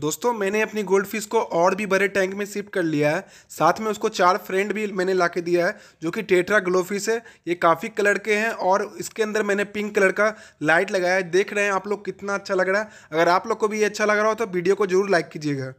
दोस्तों मैंने अपनी गोल्ड फिश को और भी बड़े टैंक में शिफ्ट कर लिया है साथ में उसको चार फ्रेंड भी मैंने ला के दिया है जो कि टेट्रा ग्लो फिश है ये काफ़ी कलर के हैं और इसके अंदर मैंने पिंक कलर का लाइट लगाया है देख रहे हैं आप लोग कितना अच्छा लग रहा है अगर आप लोग को भी ये अच्छा लग रहा हो तो वीडियो को जरूर लाइक कीजिएगा